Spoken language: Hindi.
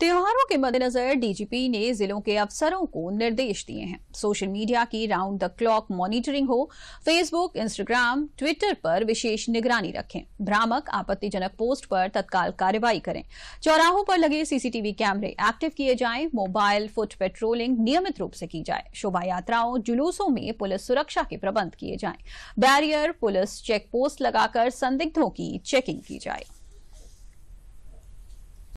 त्योहारों के मद्देनजर डीजीपी ने जिलों के अफसरों को निर्देश दिए हैं सोशल मीडिया की राउंड द क्लॉक मॉनिटरिंग हो फेसबुक इंस्टाग्राम ट्विटर पर विशेष निगरानी रखें भ्रामक आपत्तिजनक पोस्ट पर तत्काल कार्रवाई करें चौराहों पर लगे सीसीटीवी कैमरे एक्टिव किए जाएं मोबाइल फुट पेट्रोलिंग नियमित रूप से की जाए शोभा यात्राओं जुलूसों में पुलिस सुरक्षा के प्रबंध किए जाएं बैरियर पुलिस चेक पोस्ट लगाकर संदिग्धों की चेकिंग की जाएगी